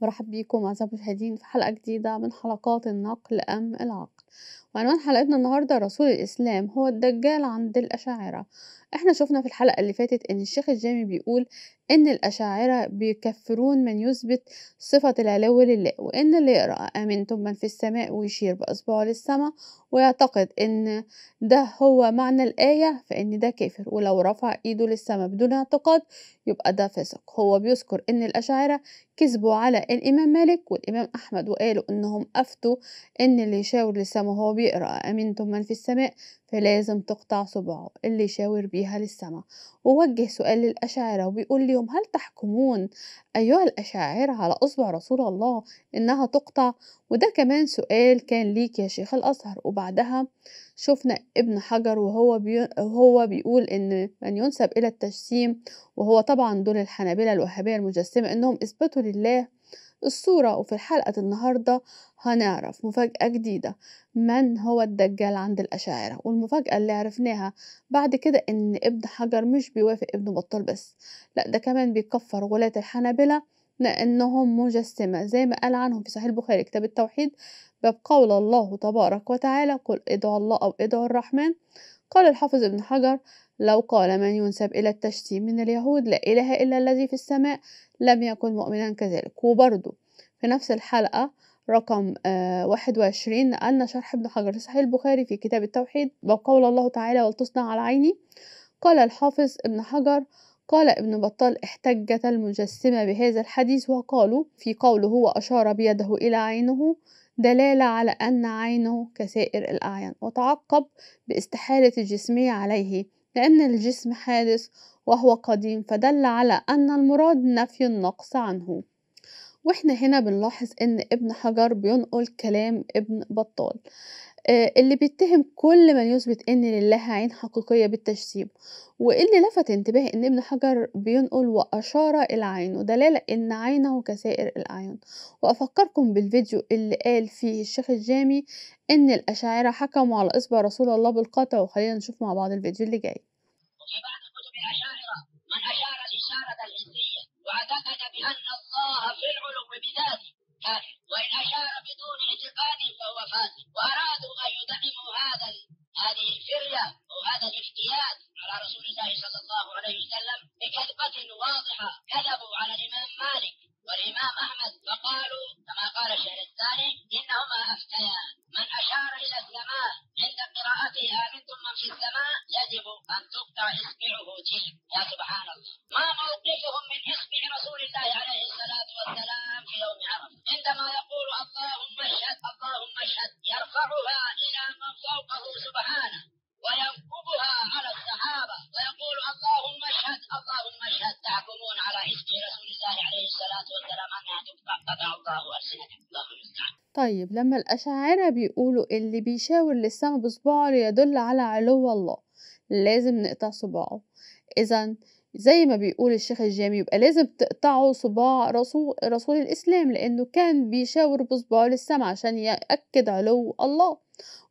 مرحب بيكم أعزائي المشاهدين في حلقة جديدة من حلقات النقل أم العقل وعنوان حلقتنا النهاردة رسول الإسلام هو الدجال عند الأشاعرة احنا شفنا في الحلقة اللي فاتت ان الشيخ الجامي بيقول ان الاشاعرة بيكفرون من يثبت صفة العلو لله وان اللي يقرأ امنتم من في السماء ويشير باصبعه للسماء ويعتقد ان ده هو معنى الاية فان ده كافر ولو رفع ايده للسماء بدون اعتقاد يبقى ده فسق هو بيذكر ان الاشاعرة كذبوا على الامام مالك والامام احمد وقالوا انهم افتوا ان اللي يشاور للسماء وهو بيقرأ امنتم من في السماء فلازم تقطع صبعه اللي يشاور بيه بيها للسماء ووجه سؤال للأشاعرة وبيقول لهم هل تحكمون أيها الأشاعرة على أصبع رسول الله إنها تقطع وده كمان سؤال كان ليك يا شيخ الأزهر وبعدها شفنا ابن حجر وهو بي... وهو بيقول إن من ينسب إلى التجسيم وهو طبعا دول الحنابلة الوهابية المجسمة إنهم أثبتوا لله الصورة وفي حلقة النهاردة هنعرف مفاجأة جديدة من هو الدجال عند الأشاعرة والمفاجأة اللي عرفناها بعد كده إن ابن حجر مش بيوافق ابن بطال بس لأ ده كمان بيكفر غلاة الحنابلة لأنهم مجسمة زي ما قال عنهم في صحيح البخاري كتاب التوحيد باب قول الله تبارك وتعالى قل ادعوا الله أو ادعوا الرحمن قال الحافظ ابن حجر لو قال من ينسب إلى التشتيم من اليهود لا إله إلا الذي في السماء لم يكن مؤمنا كذلك وبرضه في نفس الحلقة رقم آه، واحد وعشرين نقلنا شرح ابن حجر في صحيح البخاري في كتاب التوحيد وقول الله تعالى ولتصنع على عيني قال الحافظ ابن حجر قال ابن بطال احتجت المجسمة بهذا الحديث وقالوا في قوله وأشار بيده إلى عينه دلالة على أن عينه كسائر الأعين وتعقب باستحالة الجسمية عليه لأن الجسم حادث وهو قديم فدل على أن المراد نفي النقص عنه واحنا هنا بنلاحظ ان ابن حجر بينقل كلام ابن بطال آه، اللي بيتهم كل من يثبت ان لله عين حقيقية بالتجسيم واللي لفت انتباهي ان ابن حجر بينقل واشار الى عينه دلالة ان عينه كسائر الاعين وافكركم بالفيديو اللي قال فيه الشيخ الجامي ان الاشاعرة حكموا على اصبع رسول الله بالقطع وخلينا نشوف مع بعض الفيديو اللي جاي من أشار الإشارة الحسية واعتقد بأن الله في العلو بذاته كافر وإن أشار بدون اعتقاد فهو فاسد وأرادوا أن يدعموا هذا هذه الفرية أو هذا الافتياد على رسول الله صلى الله عليه وسلم بكذبة واضحة كذبوا على الإمام مالك والإمام أحمد فقالوا كما قال الشهر الثاني إنهما أفتيان من أشار إلى السماء عند قراءته آمنتم من في السماء يجب أن تقطع إصبعه جيم يا سبحان الله ما موقفهم من إصبع رسول الله عليه الصلاة والسلام في يوم عرفة عندما يقول اللهم طيب لما الأشاعرة بيقولوا اللي بيشاور للسما بصباعه ليدل على علو الله لازم نقطع صباعه إذا زي ما بيقول الشيخ الجامي يبقى لازم تقطعوا صباع رسول, رسول الإسلام لأنه كان بيشاور بصباعه للسما عشان يأكد علو الله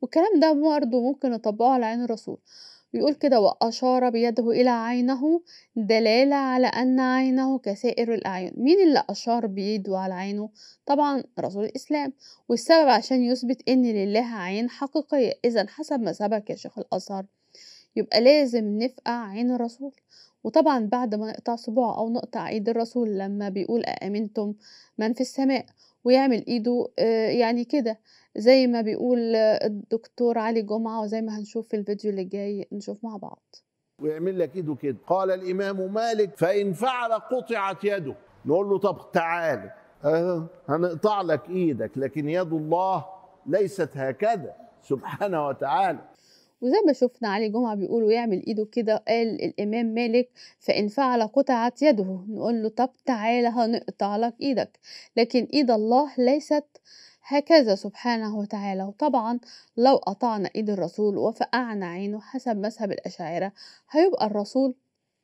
والكلام ده برضه ممكن نطبقه على عين الرسول بيقول كده وأشار بيده إلى عينه دلالة على أن عينه كسائر الأعين مين اللي أشار بيده على عينه؟ طبعا رسول الإسلام والسبب عشان يثبت أن لله عين حقيقية إذا حسب ما سبق يا شيخ الأزهر يبقى لازم نفقع عين الرسول وطبعا بعد ما نقطع صبعه أو نقطع إيد الرسول لما بيقول أأمنتم من في السماء ويعمل إيده آه، يعني كده زي ما بيقول الدكتور علي جمعة وزي ما هنشوف في الفيديو اللي جاي نشوف مع بعض ويعمل لك ايده كده قال الامام مالك فان فعل قطعت يده نقول له طب تعال أه هنقطع لك ايدك لكن يد الله ليست هكذا سبحانه وتعالى وزي ما شفنا علي جمعة بيقول ويعمل ايده كده قال الامام مالك فان فعل قطعت يده نقول له طب تعالى هنقطع لك ايدك لكن ايد الله ليست هكذا سبحانه وتعالى وطبعا لو قطعنا ايد الرسول وفقعنا عينه حسب مذهب الأشاعرة هيبقى الرسول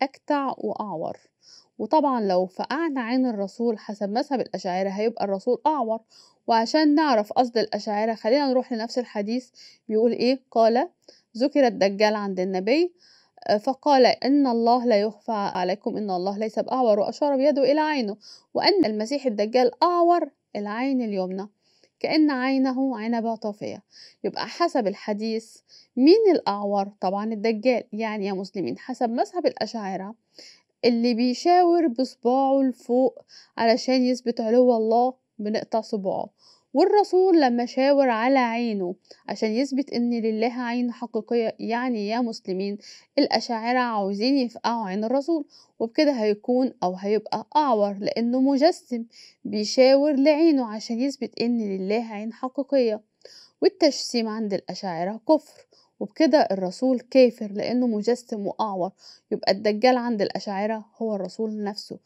أكتع وأعور وطبعا لو فقعنا عين الرسول حسب مذهب الأشاعرة هيبقى الرسول أعور وعشان نعرف قصد الأشاعرة خلينا نروح لنفس الحديث بيقول إيه قال ذكر الدجال عند النبي آه، فقال إن الله لا يخفى عليكم إن الله ليس بأعور وأشار بيده إلى عينه وأن المسيح الدجال أعور العين اليمنى كأن عينه عنبة طافية يبقى حسب الحديث مين الأعور طبعا الدجال يعني يا مسلمين حسب مذهب الأشاعرة اللي بيشاور بصباعه لفوق علشان يثبت علو الله بنقطع صباعه والرسول لما شاور على عينه عشان يثبت ان لله عين حقيقية يعني يا مسلمين الأشاعرة عاوزين يفقعوا عين الرسول وبكده هيكون أو هيبقى أعور لأنه مجسم بيشاور لعينه عشان يثبت ان لله عين حقيقية والتجسيم عند الأشاعرة كفر وبكده الرسول كافر لأنه مجسم وأعور يبقى الدجال عند الأشاعرة هو الرسول نفسه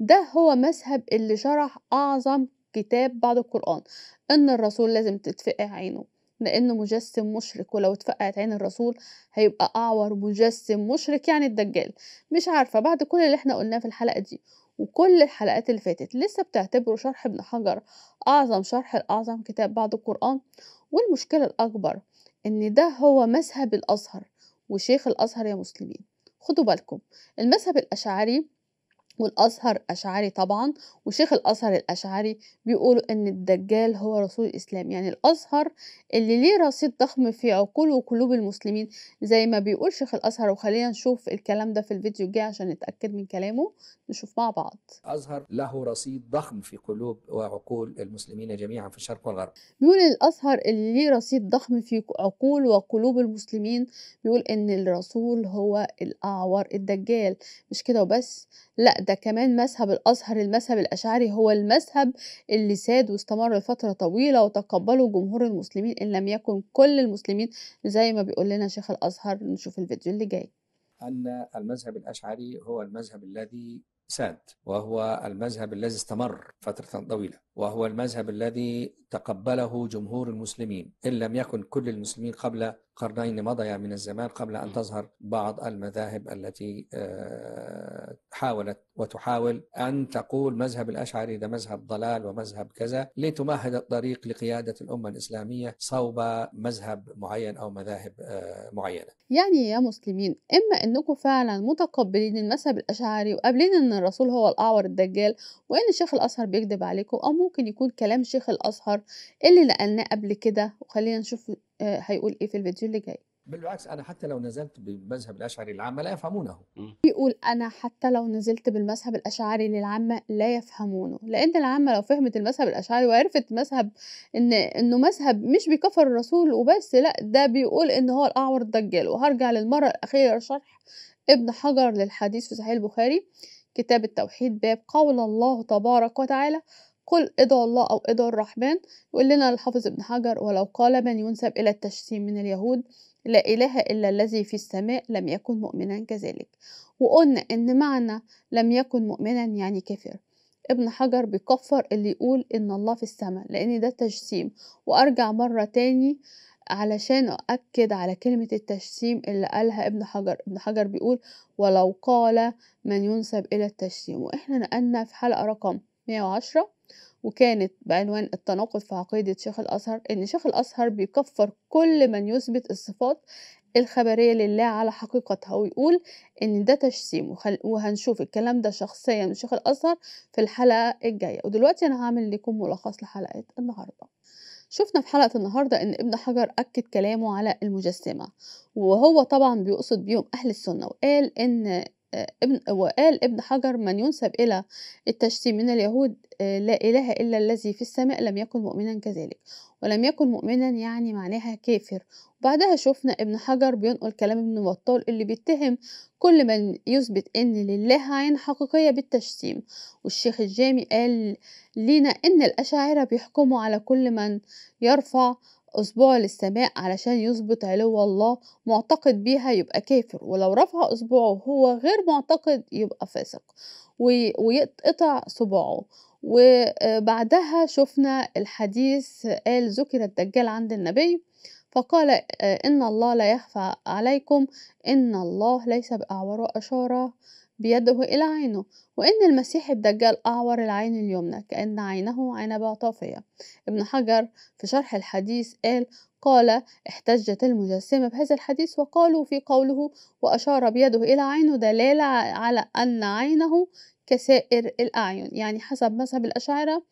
ده هو مذهب اللي شرح أعظم كتاب بعد القرآن إن الرسول لازم تتفقع عينه لأنه مجسم مشرك ولو اتفقعت عين الرسول هيبقى أعور مجسم مشرك يعني الدجال مش عارفة بعد كل اللي احنا قلناه في الحلقة دي وكل الحلقات اللي فاتت لسه بتعتبره شرح ابن حجر أعظم شرح لأعظم كتاب بعد القرآن والمشكلة الأكبر إن ده هو مذهب الأزهر وشيخ الأزهر يا مسلمين خدوا بالكم المذهب الأشعري والأزهر أشعري طبعا وشيخ الأزهر الأشعري بيقولوا إن الدجال هو رسول الإسلام يعني الأزهر اللي ليه رصيد ضخم في عقول وقلوب المسلمين زي ما بيقول شيخ الأزهر وخلينا نشوف الكلام ده في الفيديو الجاي عشان نتأكد من كلامه نشوف مع بعض الأزهر له رصيد ضخم في قلوب وعقول المسلمين جميعا في الشرق والغرب بيقول الأزهر اللي ليه رصيد ضخم في عقول وقلوب المسلمين بيقول إن الرسول هو الأعور الدجال مش كده وبس لا ده ده كمان مذهب الأزهر المذهب الأشعري هو المذهب اللي ساد واستمر لفترة طويلة وتقبله جمهور المسلمين إن لم يكن كل المسلمين زي ما بيقول لنا شيخ الأزهر نشوف الفيديو اللي جاي أن المذهب الأشعري هو المذهب الذي ساد وهو المذهب الذي استمر فترة طويلة وهو المذهب الذي تقبله جمهور المسلمين إن لم يكن كل المسلمين قبل قرنين مضيا يعني من الزمان قبل أن تظهر بعض المذاهب التي آه، حاولت وتحاول أن تقول مذهب الأشعري ده مذهب ضلال ومذهب كذا لتمهد الطريق لقيادة الأمة الإسلامية صوب مذهب معين أو مذاهب آه، معينة يعني يا مسلمين إما أنكم فعلا متقبلين المذهب الأشعري وقابلين أن الرسول هو الأعور الدجال وأن الشيخ الأزهر بيكذب عليكم أو ممكن يكون كلام شيخ الأزهر اللي نقلناه قبل كده وخلينا نشوف آه، هيقول إيه في الفيديو اللي جاي بالعكس انا حتى لو نزلت بالمذهب الاشعري للعامه لا يفهمونه بيقول انا حتى لو نزلت بالمذهب الاشعري للعامه لا يفهمونه لان العامه لو فهمت المذهب الاشعري وعرفت مذهب ان انه مذهب مش بيكفر الرسول وبس لا ده بيقول ان هو الاعور الدجال وهرجع للمره الاخيره شرح ابن حجر للحديث في صحيح البخاري كتاب التوحيد باب قول الله تبارك وتعالى قل إدعوا الله أو إدعوا الرحمن يقول لنا الحافظ ابن حجر ولو قال من ينسب إلى التشتيم من اليهود لا إله إلا الذي في السماء لم يكن مؤمنا كذلك وقلنا إن معنى لم يكن مؤمنا يعني كافر ابن حجر بيكفر اللي يقول إن الله في السماء لأن ده تجسيم وأرجع مرة تاني علشان أؤكد على كلمة التجسيم اللي قالها ابن حجر ابن حجر بيقول ولو قال من ينسب إلى التجسيم وإحنا نقلنا في حلقة رقم 110 وكانت بعنوان التناقض في عقيدة شيخ الأزهر إن شيخ الأزهر بيكفر كل من يثبت الصفات الخبرية لله على حقيقتها ويقول إن ده تجسيم وهنشوف الكلام ده شخصيا من شيخ الأزهر في الحلقة الجاية ودلوقتي أنا هعمل لكم ملخص لحلقة النهاردة شفنا في حلقة النهاردة إن ابن حجر أكد كلامه على المجسمة وهو طبعا بيقصد بيهم أهل السنة وقال إن آه، ابن وقال ابن حجر من ينسب إلى التشتيم من اليهود آه، لا إله إلا الذي في السماء لم يكن مؤمنا كذلك ولم يكن مؤمنا يعني معناها كافر وبعدها شفنا ابن حجر بينقل كلام ابن بطال اللي بيتهم كل من يثبت ان لله عين حقيقية بالتشتيم والشيخ الجامي قال لينا ان الأشاعرة بيحكموا على كل من يرفع أسبوع للسماء علشان يثبت علو الله معتقد بيها يبقى كافر ولو رفع أصبعه وهو غير معتقد يبقى فاسق ويقطع صباعه وبعدها شفنا الحديث قال ذكر الدجال عند النبي فقال آه، إن الله لا يخفى عليكم إن الله ليس بأعور وأشارة بيده إلى عينه وإن المسيح الدجال أعور العين اليمنى كأن عينه عنبة طافية ابن حجر في شرح الحديث قال قال احتجت المجسمة بهذا الحديث وقالوا في قوله وأشار بيده إلى عينه دلالة على أن عينه كسائر الأعين يعني حسب مذهب الأشاعرة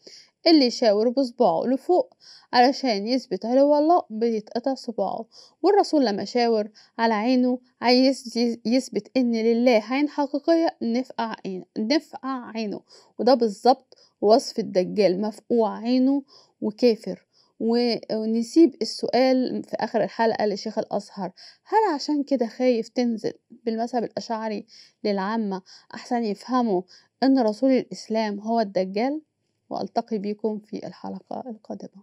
اللي يشاور بصباعه لفوق علشان يثبت على الله بيتقطع صباعه والرسول لما شاور على عينه عايز يثبت ان لله عين حقيقية نفقع عينه نفقع عينه وده بالظبط وصف الدجال مفقوع عينه وكافر ونسيب السؤال في آخر الحلقة لشيخ الأزهر هل عشان كده خايف تنزل بالمذهب الأشعري للعامة أحسن يفهموا أن رسول الإسلام هو الدجال؟ وألتقي بكم في الحلقة القادمة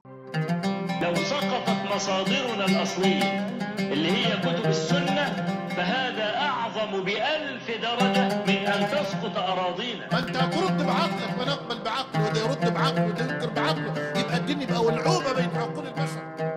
لو سقطت مصادرنا الأصلية اللي هي كتب السنة فهذا أعظم بألف درجة من أن تسقط أراضينا ما أنت ترد بعقلك ما نقبل بعقله وده يرد بعقله وده ينكر بعقله يبقى الدنيا يبقى ولعوبة بين عقول البشر